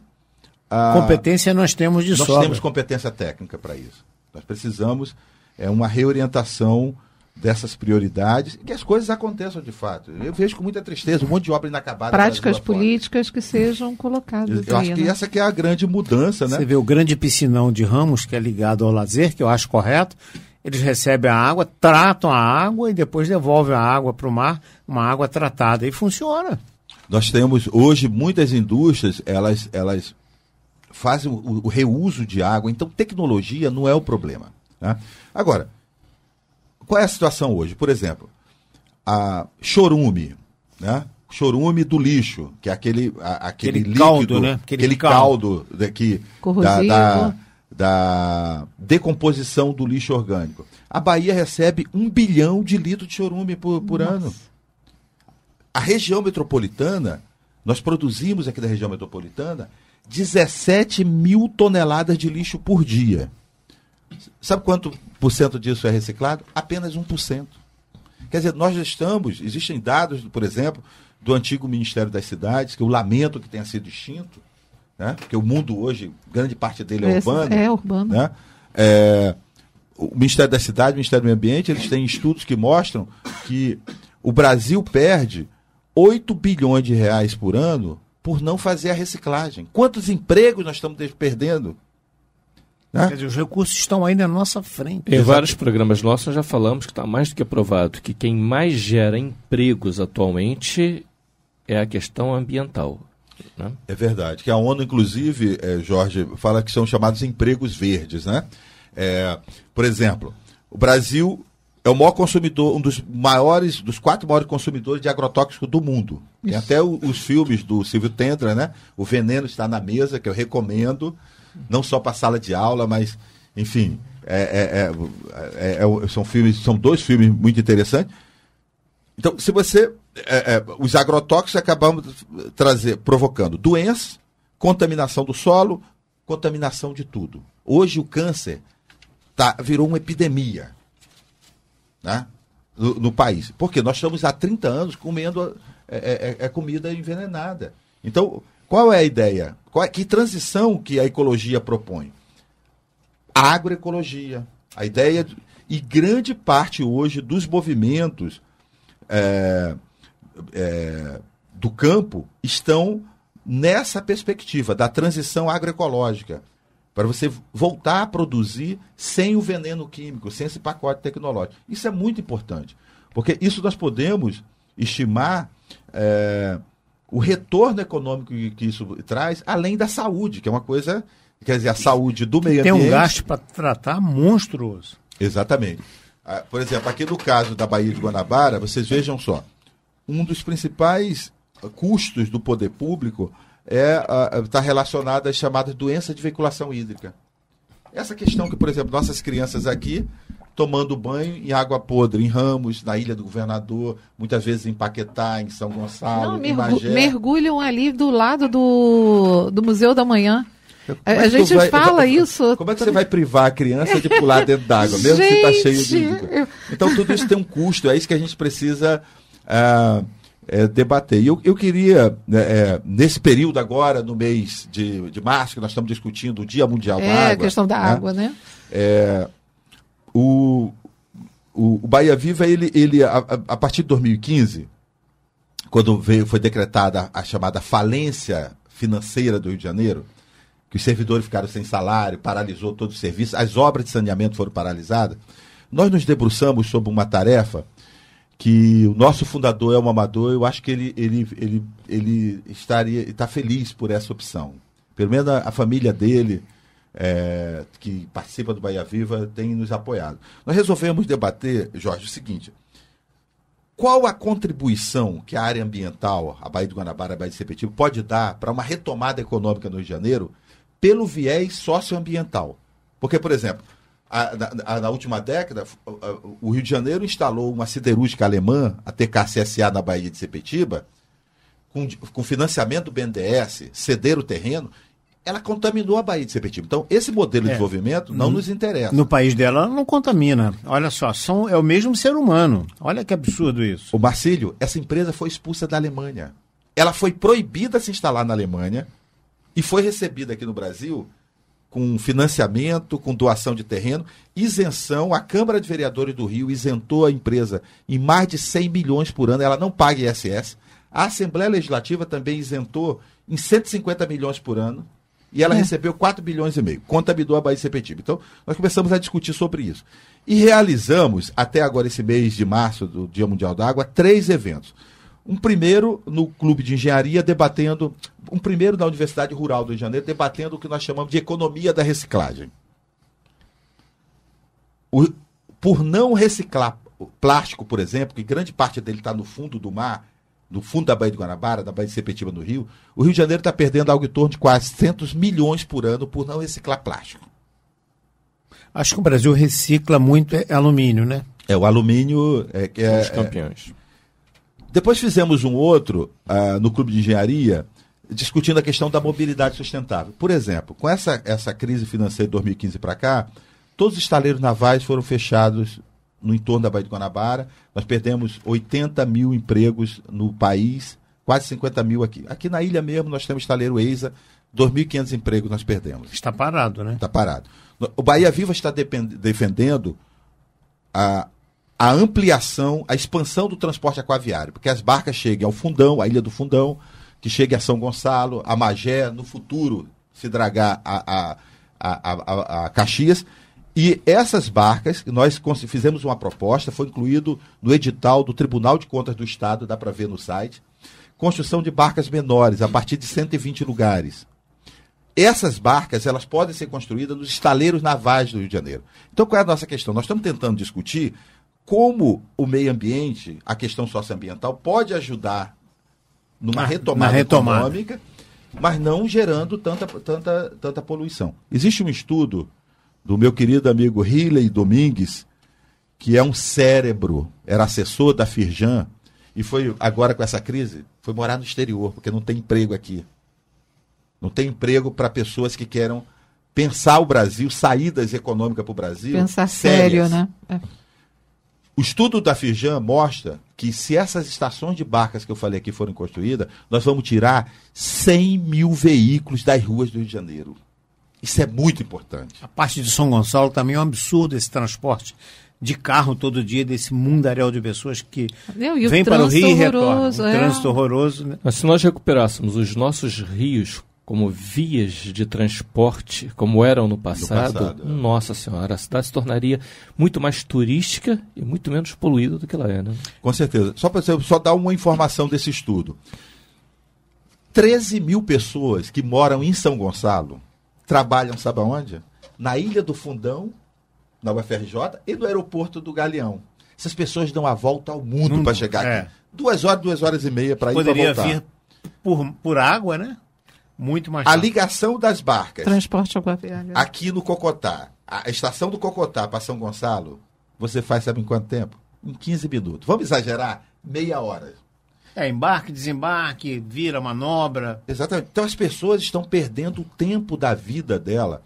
Ah, competência nós temos de nós sobra. Nós temos competência técnica para isso. Nós precisamos é, uma reorientação dessas prioridades e que as coisas aconteçam de fato. Eu vejo com muita tristeza um monte de obra inacabada. Práticas políticas fora. que sejam colocadas. Eu aí, acho que né? essa que é a grande mudança, né? Você vê o grande piscinão de Ramos, que é ligado ao lazer, que eu acho correto. Eles recebem a água, tratam a água e depois devolvem a água para o mar, uma água tratada. E funciona. Nós temos hoje muitas indústrias, elas, elas fazem o, o reuso de água, então tecnologia não é o problema. Né? Agora, qual é a situação hoje? Por exemplo, a chorume, né? chorume do lixo, que é aquele, a, aquele, aquele líquido, caldo, né? aquele, aquele caldo, caldo daqui, da, da, da, decomposição do lixo orgânico. A Bahia recebe um bilhão de litros de chorume por, por ano. A região metropolitana, nós produzimos aqui da região metropolitana 17 mil toneladas de lixo por dia. Sabe quanto por cento disso é reciclado? Apenas 1%. Quer dizer, nós já estamos, existem dados, por exemplo, do antigo Ministério das Cidades, que eu lamento que tenha sido extinto, né? porque o mundo hoje, grande parte dele é Esse urbano. É urbano. Né? É, o Ministério da Cidade, o Ministério do Meio Ambiente, eles têm estudos que mostram que o Brasil perde 8 bilhões de reais por ano por não fazer a reciclagem. Quantos empregos nós estamos perdendo? Né? Quer dizer, os recursos estão ainda à nossa frente. Em Exato. vários programas nossos já falamos que está mais do que aprovado que quem mais gera empregos atualmente é a questão ambiental. Né? É verdade. Que a ONU, inclusive, é, Jorge, fala que são chamados empregos verdes. Né? É, por exemplo, o Brasil é o maior consumidor, um dos maiores, dos quatro maiores consumidores de agrotóxico do mundo. Isso. Tem até o, os filmes do Silvio Tendra, né? O Veneno está na mesa, que eu recomendo não só para sala de aula, mas, enfim, é é é, é, é, é, são filmes, são dois filmes muito interessantes. Então, se você. os agrotóxicos acabamos trazer, provocando doenças, contaminação do solo, contaminação de tudo. Hoje o câncer tá, virou uma epidemia né, no, no país. Porque nós estamos há 30 anos comendo é, comida envenenada. Então, qual é a ideia? Qual, é, que transição que a ecologia propõe? A agroecologia. A ideia. e grande parte hoje dos movimentos é, é, do campo estão nessa perspectiva da transição agroecológica para você voltar a produzir sem o veneno químico, sem esse pacote tecnológico. Isso é muito importante, porque isso nós podemos estimar é, o retorno econômico que isso traz, além da saúde, que é uma coisa, quer dizer, a saúde do meio ambiente. Tem um gasto para tratar monstruoso. Exatamente. Ah, por exemplo, aqui no caso da Baía de Guanabara, vocês vejam só, um dos principais custos do poder público está é, ah, ah, tá relacionado às chamadas doenças de veiculação hídrica. Essa questão que, por exemplo, nossas crianças aqui tomando banho em água podre, em Ramos, na Ilha do Governador, muitas vezes em Paquetá, em São Gonçalo, Não, Magé. Mergulham ali do lado do, do Museu da Manhã. É a gente vai, fala é isso. Como é que você vai privar a criança de pular dentro d'água, mesmo gente, se está cheio de água? Então, tudo isso tem um custo, é isso que a gente precisa ah, é, debater. E eu, eu queria, né, é, nesse período agora, no mês de, de março, que nós estamos discutindo o Dia Mundial da Água. É, a questão da né? água, né? É, o, o, o Bahia Viva, ele, ele a, a partir de 2015, quando veio, foi decretada a chamada falência financeira do Rio de Janeiro, que os servidores ficaram sem salário, paralisou todo o serviço, as obras de saneamento foram paralisadas, nós nos debruçamos sobre uma tarefa que o nosso fundador é um amador, eu acho que ele, ele, ele, ele estaria está feliz por essa opção. Pelo menos a, a família dele, é, que participa do Bahia Viva, tem nos apoiado. Nós resolvemos debater, Jorge, o seguinte: qual a contribuição que a área ambiental, a Baía do Guanabara, a Baía de Sepetiba, pode dar para uma retomada econômica no Rio de Janeiro pelo viés socioambiental? Porque, por exemplo, a, na, na, última década, o Rio de Janeiro instalou uma siderúrgica alemã, a TKCSA, na Baía de Sepetiba, com, com financiamento do BNDES, ceder o terreno ela contaminou a Bahia de Sepetiba. Então, esse modelo é. de desenvolvimento não no, nos interessa. No país dela, ela não contamina. Olha só, são, é o mesmo ser humano. Olha que absurdo isso. O Marcílio, essa empresa foi expulsa da Alemanha. Ela foi proibida de se instalar na Alemanha e foi recebida aqui no Brasil com financiamento, com doação de terreno, isenção. A Câmara de Vereadores do Rio isentou a empresa em mais de 100 milhões por ano. Ela não paga ISS. A Assembleia Legislativa também isentou em 150 milhões por ano. E ela é. recebeu 4 bilhões e meio, contabilizou a Bahia Sepetiba. Então, nós começamos a discutir sobre isso. E realizamos, até agora esse mês de março, do Dia Mundial da Água, três eventos. Um primeiro no Clube de Engenharia, debatendo, um primeiro na Universidade Rural do Rio de Janeiro, debatendo o que nós chamamos de economia da reciclagem. O, por não reciclar plástico, por exemplo, que grande parte dele está no fundo do mar, do fundo da Baía de Guanabara, da Baía de Sepetiba no Rio, o Rio de Janeiro está perdendo algo em torno de 400 milhões por ano por não reciclar plástico. Acho que o Brasil recicla muito é, é alumínio, né? É, o alumínio é que é. Os campeões. É... Depois fizemos um outro uh, no Clube de Engenharia, discutindo a questão da mobilidade sustentável. Por exemplo, com essa, essa crise financeira de 2015 para cá, todos os estaleiros navais foram fechados no entorno da Baía de Guanabara. Nós perdemos 80 mil empregos no país, quase 50 mil aqui. Aqui na ilha mesmo nós temos estaleiro EISA, 2.500 empregos nós perdemos. Está parado, né? Está parado. O Bahia Viva está defendendo a, a ampliação, a expansão do transporte aquaviário, porque as barcas cheguem ao Fundão, à Ilha do Fundão, que chegue a São Gonçalo, a Magé, no futuro se dragar a, a, a, a, a Caxias e essas barcas, nós fizemos uma proposta, foi incluído no edital do Tribunal de Contas do Estado, dá para ver no site, construção de barcas menores, a partir de 120 lugares. Essas barcas, elas podem ser construídas nos estaleiros navais do Rio de Janeiro. Então, qual é a nossa questão? Nós estamos tentando discutir como o meio ambiente, a questão socioambiental, pode ajudar numa retomada, retomada. econômica, mas não gerando tanta, tanta, tanta poluição. Existe um estudo do meu querido amigo Riley Domingues, que é um cérebro, era assessor da Firjan e foi agora com essa crise, foi morar no exterior, porque não tem emprego aqui. Não tem emprego para pessoas que queiram pensar o Brasil, saídas econômicas para o Brasil. Pensar sérias. sério, né? É. O estudo da Firjan mostra que se essas estações de barcas que eu falei aqui forem construídas, nós vamos tirar 100 mil veículos das ruas do Rio de Janeiro. Isso é muito importante. A parte de São Gonçalo também é um absurdo esse transporte de carro todo dia desse mundaréu de pessoas que Meu, vem para o Rio e retorna. O é. trânsito horroroso. Né? Mas se nós recuperássemos os nossos rios como vias de transporte, como eram no passado, no passado é. nossa senhora, a cidade se tornaria muito mais turística e muito menos poluída do que ela é. Né? Com certeza. Só para só dar uma informação desse estudo. 13 mil pessoas que moram em São Gonçalo trabalham, sabe aonde? Na Ilha do Fundão, na UFRJ, e no aeroporto do Galeão. Essas pessoas dão a volta ao mundo hum, para chegar é. aqui. Duas horas, duas horas e meia para ir para voltar. Poderia vir por, por água, né? Muito mais. A ligação das barcas. Transporte aquaviário. Aqui no Cocotá. A estação do Cocotá para São Gonçalo, você faz sabe em quanto tempo? Em 15 minutos. Vamos exagerar? Meia hora. É, embarque, desembarque, vira, manobra. Exatamente. Então as pessoas estão perdendo o tempo da vida dela.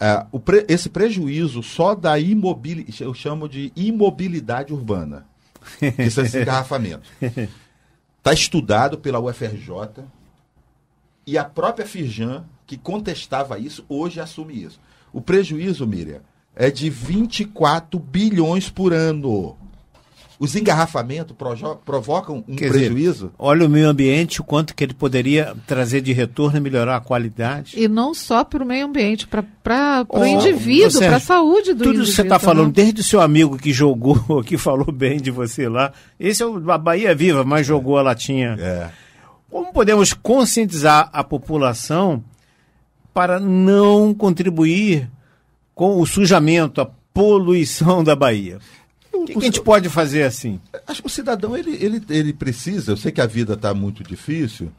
É, pre... esse prejuízo só da imobilidade, eu chamo de imobilidade urbana, Isso é esses engarrafamentos. Está estudado pela UFRJ e a própria Firjan, que contestava isso, hoje assume isso. O prejuízo, Miriam, é de 24 bilhões por ano. Os engarrafamentos provocam um Quer prejuízo? Dizer, olha o meio ambiente, o quanto que ele poderia trazer de retorno e melhorar a qualidade. E não só para o meio ambiente, para o indivíduo, para a saúde do tudo indivíduo. Tudo que você está né? falando, desde o seu amigo que jogou, que falou bem de você lá, esse é o a Bahia é Viva, mas jogou a latinha. É. Como podemos conscientizar a população para não contribuir com o sujamento, a poluição da Bahia? O que, que, a gente pode fazer assim? Acho que o cidadão ele, ele, ele precisa. Eu sei que a vida está muito difícil,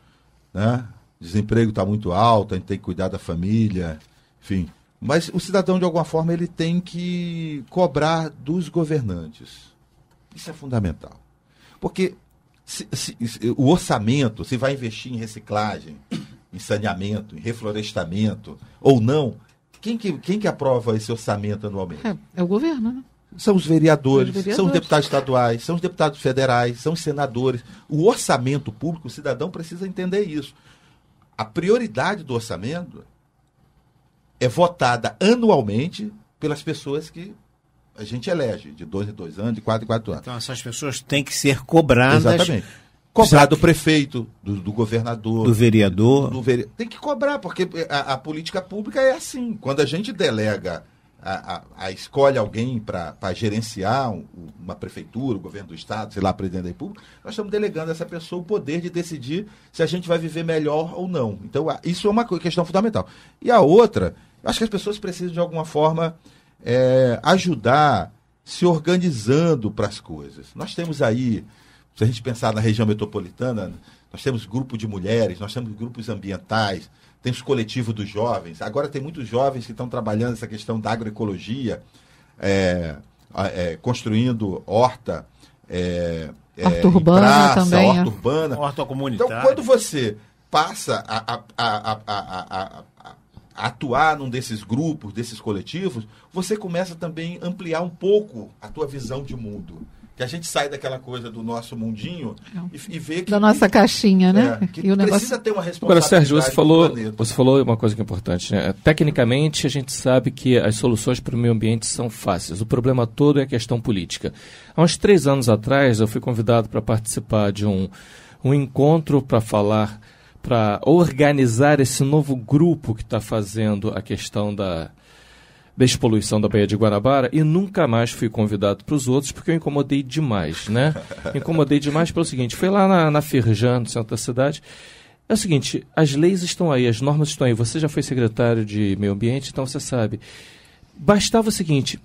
né? desemprego está muito alto, a gente tem que cuidar da família, enfim. Mas o cidadão, de alguma forma, ele tem que cobrar dos governantes. Isso é fundamental. Porque se, se, se, o orçamento, se vai investir em reciclagem, em saneamento, em reflorestamento ou não, quem que, quem que aprova esse orçamento anualmente? É, é o governo, né? São os, vereadores, são os vereadores, são os deputados estaduais, são os deputados federais, são os senadores. O orçamento público, o cidadão precisa entender isso. A prioridade do orçamento é votada anualmente pelas pessoas que a gente elege, de dois em dois anos, de quatro em quatro anos. Então essas pessoas têm que ser cobradas. Exatamente. Cobrar do prefeito, do, do governador. Do vereador. Do, do vere... Tem que cobrar, porque a, a política pública é assim. Quando a gente delega a, a, a escolhe alguém para gerenciar uma prefeitura, o governo do estado, sei lá, presidente da república, nós estamos delegando a essa pessoa o poder de decidir se a gente vai viver melhor ou não. Então, isso é uma questão fundamental. E a outra, acho que as pessoas precisam, de alguma forma, é, ajudar se organizando para as coisas. Nós temos aí, se a gente pensar na região metropolitana, nós temos grupo de mulheres, nós temos grupos ambientais, tem os coletivos dos jovens. Agora tem muitos jovens que estão trabalhando essa questão da agroecologia, é, é, construindo horta, é, é horta urbana praça, também, horta é. urbana. Horta comunitária. Então, quando você passa a, a, a, a atuar num desses grupos, desses coletivos, você começa também a ampliar um pouco a tua visão de mundo que a gente sai daquela coisa do nosso mundinho e, e vê que. Da nossa caixinha, né? é, né? que e o precisa negócio... ter uma responsabilidade. Agora, Sérgio, você falou, você falou uma coisa que é importante, né? Tecnicamente, a gente sabe que as soluções para o meio ambiente são fáceis. O problema todo é a questão política. Há uns três anos atrás, eu fui convidado para participar de um, um encontro para falar, para organizar esse novo grupo que está fazendo a questão da da expoluição da Baía de Guanabara e nunca mais fui convidado para os outros porque eu incomodei demais, né? incomodei demais pelo seguinte, foi lá na, na Firjan, no centro da cidade, é o seguinte, as leis estão aí, as normas estão aí, você já foi secretário de meio ambiente, então você sabe. Bastava o seguinte,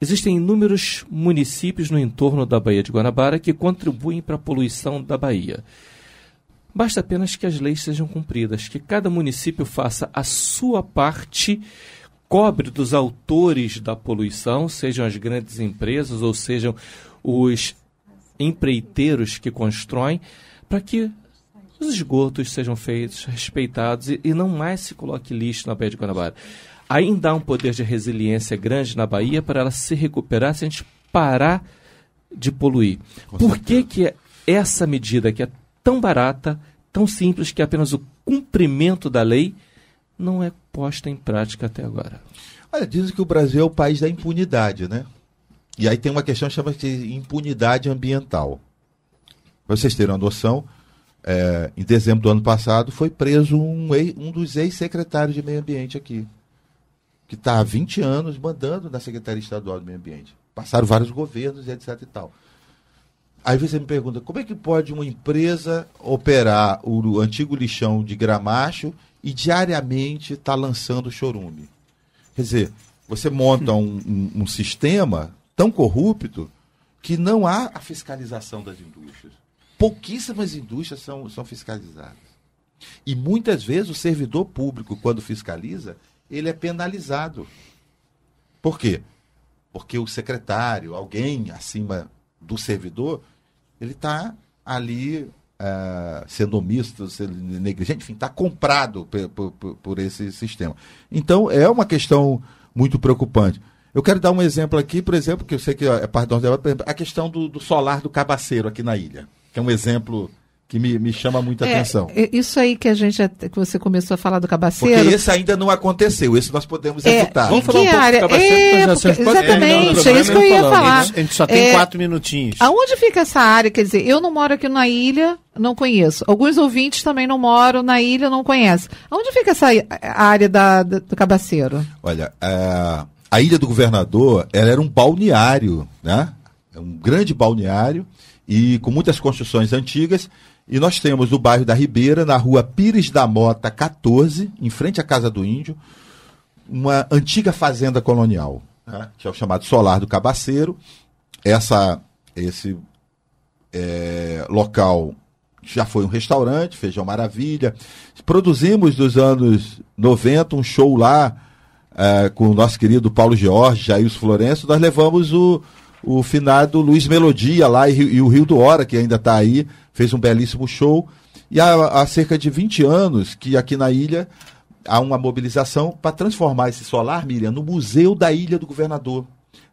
existem inúmeros municípios no entorno da Baía de Guanabara que contribuem para a poluição da Bahia. Basta apenas que as leis sejam cumpridas, que cada município faça a sua parte cobre dos autores da poluição, sejam as grandes empresas ou sejam os empreiteiros que constroem, para que os esgotos sejam feitos, respeitados e, e, não mais se coloque lixo na Baía de Guanabara. Ainda há um poder de resiliência grande na Bahia para ela se recuperar se a gente parar de poluir. Por que, que essa medida que é tão barata, tão simples, que é apenas o cumprimento da lei, não é posta em prática até agora. Olha, dizem que o Brasil é o país da impunidade, né? E aí tem uma questão que chama de impunidade ambiental. Para vocês terem uma noção, é, em dezembro do ano passado foi preso um, um dos ex-secretários de meio ambiente aqui, que está há 20 anos mandando na Secretaria Estadual do Meio Ambiente. Passaram vários governos e etc e tal. Aí você me pergunta, como é que pode uma empresa operar o antigo lixão de Gramacho e diariamente está lançando chorume. Quer dizer, você monta um, um, um, sistema tão corrupto que não há a fiscalização das indústrias. Pouquíssimas indústrias são, são fiscalizadas. E muitas vezes o servidor público, quando fiscaliza, ele é penalizado. Por quê? Porque o secretário, alguém acima do servidor, ele está ali ah, é, sendo omisso, sendo negligente, enfim, está comprado por, por, por esse sistema. Então, é uma questão muito preocupante. Eu quero dar um exemplo aqui, por exemplo, que eu sei que é, é parte do nosso debate, a questão do, do solar do cabaceiro aqui na ilha, que é um exemplo que me, me chama muita é, atenção. É, isso aí que a gente que você começou a falar do cabaceiro. Porque esse ainda não aconteceu, esse nós podemos é, Vamos falar que um pouco área? do cabaceiro. É, exatamente, é isso né? que eu ia falar. Né? A gente, só tem é, quatro minutinhos. Aonde fica essa área? Quer dizer, eu não moro aqui na ilha, não conheço. Alguns ouvintes também não moram na ilha, não conhecem. Aonde fica essa área da, do cabaceiro? Olha, a, a ilha do governador, ela era um balneário, né? É um grande balneário e com muitas construções antigas e nós temos o bairro da Ribeira, na rua Pires da Mota 14, em frente à Casa do Índio, uma antiga fazenda colonial, né, que é o chamado Solar do Cabaceiro. Essa, esse é, local já foi um restaurante, Feijão Maravilha. Produzimos nos anos 90 um show lá é, com o nosso querido Paulo Jorge, Jair Florenço Nós levamos o, o finado Luiz Melodia lá e, e o Rio do Hora, que ainda está aí, fez um belíssimo show. E há, há cerca de 20 anos que aqui na ilha há uma mobilização para transformar esse solar, Miriam, no Museu da Ilha do Governador.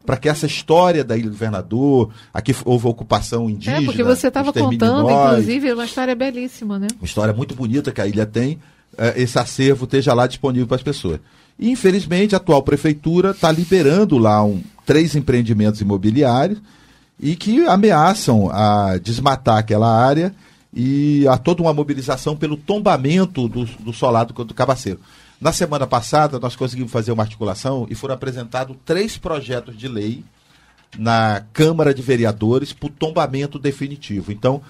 Para que essa história da Ilha do Governador, aqui houve ocupação é, indígena. É, porque você estava contando, inclusive, uma história belíssima, né? Uma história muito bonita que a ilha tem, é, esse acervo esteja lá disponível para as pessoas. E, infelizmente, a atual prefeitura está liberando lá um, três empreendimentos imobiliários e que ameaçam a desmatar aquela área e há toda uma mobilização pelo tombamento do, do solado do Cabaceiro. Na semana passada, nós conseguimos fazer uma articulação e foram apresentados três projetos de lei na Câmara de Vereadores para o tombamento definitivo. Então,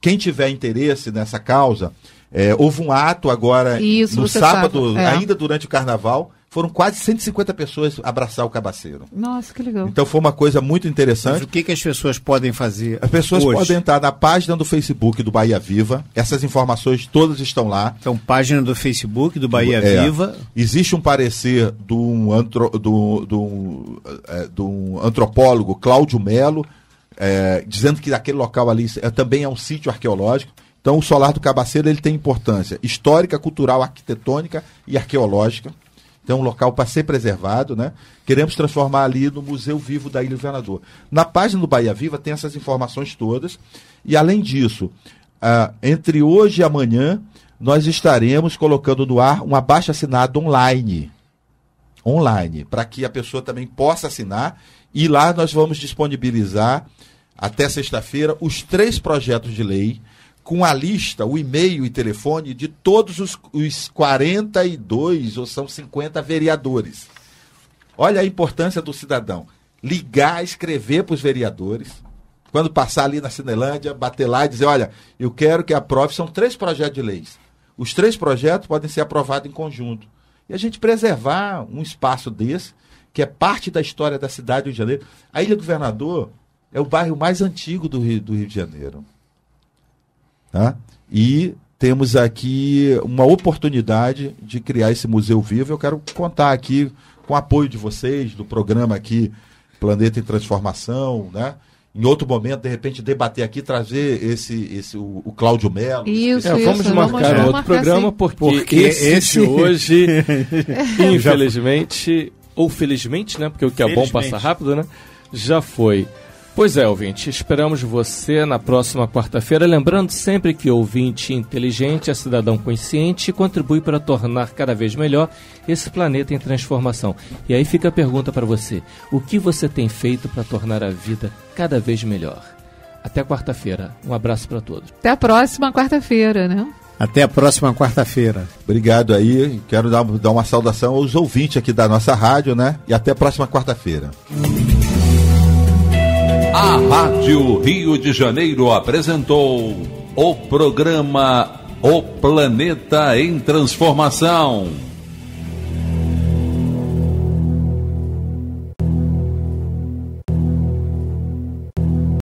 quem tiver interesse nessa causa, é, houve um ato agora Isso, no sábado, sabe, é. ainda durante o carnaval, foram quase 150 pessoas abraçar o cabaceiro. Nossa, que legal. Então foi uma coisa muito interessante. Mas o que, que as pessoas podem fazer? As pessoas hoje? podem entrar na página do Facebook do Bahia Viva. Essas informações todas estão lá. Então, página do Facebook do Bahia é, Viva. Existe um parecer de um, antro, do, é, do, um antropólogo, Cláudio Melo, é, dizendo que aquele local ali é, também é um sítio arqueológico. Então, o solar do Cabaceiro ele tem importância histórica, cultural, arquitetônica e arqueológica. Então, um local para ser preservado, né? Queremos transformar ali no Museu Vivo da Ilha Governador. Na página do Bahia Viva tem essas informações todas. E, além disso, uh, entre hoje e amanhã, nós estaremos colocando no ar um abaixo assinado online. Online, para que a pessoa também possa assinar. E lá nós vamos disponibilizar, até sexta-feira, os três projetos de lei com a lista, o e-mail e telefone de todos os, os 42 ou são 50 vereadores. Olha a importância do cidadão. Ligar, escrever para os vereadores. Quando passar ali na Cinelândia, bater lá e dizer: olha, eu quero que aprove. São três projetos de leis. Os três projetos podem ser aprovados em conjunto. E a gente preservar um espaço desse, que é parte da história da cidade do Rio de Janeiro. A Ilha do Governador é o bairro mais antigo do Rio, do Rio de Janeiro. Tá? E temos aqui uma oportunidade de criar esse museu vivo. Eu quero contar aqui com o apoio de vocês, do programa aqui Planeta em Transformação, né? Em outro momento, de repente, debater aqui, trazer esse, esse o, o Cláudio Melo. Isso, é, vamos isso, marcar vamos outro marcar assim. programa, assim. porque, porque esse, esse hoje, infelizmente, ou felizmente, né? Porque o que é bom passa rápido, né? Já foi. Pois é, ouvinte, esperamos você na próxima quarta-feira. Lembrando sempre que ouvinte inteligente é cidadão consciente e contribui para tornar cada vez melhor esse planeta em transformação. E aí fica a pergunta para você: o que você tem feito para tornar a vida cada vez melhor? Até quarta-feira. Um abraço para todos. Até a próxima quarta-feira, né? Até a próxima quarta-feira. Obrigado aí. Quero dar, dar uma saudação aos ouvintes aqui da nossa rádio, né? E até a próxima quarta-feira. A Rádio Rio de Janeiro apresentou o programa O Planeta em Transformação